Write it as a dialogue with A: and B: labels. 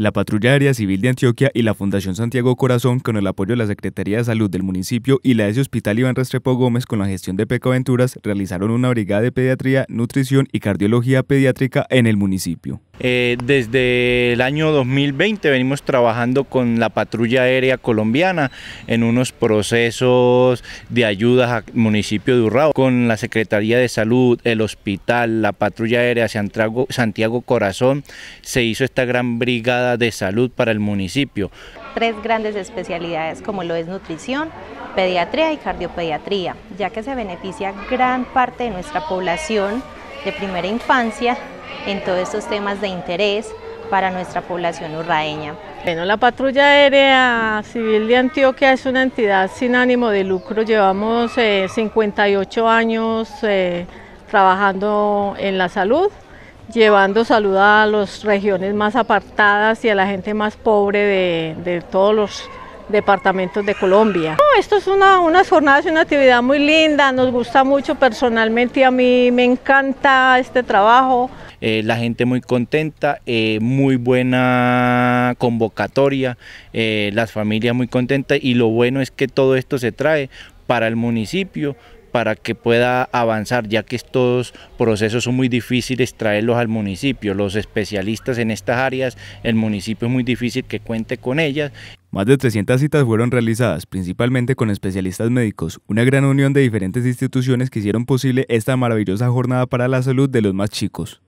A: la Patrulla Aérea Civil de Antioquia y la Fundación Santiago Corazón con el apoyo de la Secretaría de Salud del municipio y la de ese Hospital Iván Restrepo Gómez con la gestión de Pecaventuras realizaron una brigada de pediatría, nutrición y cardiología pediátrica en el municipio.
B: Eh, desde el año 2020 venimos trabajando con la Patrulla Aérea Colombiana en unos procesos de ayudas al municipio de Urrao con la Secretaría de Salud, el hospital, la Patrulla Aérea Santiago Corazón. Se hizo esta gran brigada de salud para el municipio.
C: Tres grandes especialidades como lo es nutrición, pediatría y cardiopediatría, ya que se beneficia gran parte de nuestra población de primera infancia en todos estos temas de interés para nuestra población
D: urraeña. Bueno, la Patrulla Aérea Civil de Antioquia es una entidad sin ánimo de lucro. Llevamos 58 eh, años eh, trabajando en la salud llevando salud a las regiones más apartadas y a la gente más pobre de, todos los departamentos de Colombia. esto es una, unas jornadas y una actividad muy linda, nos gusta mucho personalmente, y a mí me encanta este trabajo.
B: Eh, la gente muy contenta, eh, muy buena convocatoria, eh, las familias muy contentas y lo bueno es que todo esto se trae para el municipio, para que pueda avanzar, ya que estos procesos son muy difíciles traerlos al municipio. Los especialistas en estas áreas, el municipio
A: es muy difícil que cuente con ellas. Más de 300 citas fueron realizadas, principalmente con especialistas médicos, una gran unión de diferentes instituciones que hicieron posible esta maravillosa jornada para la salud de los más chicos.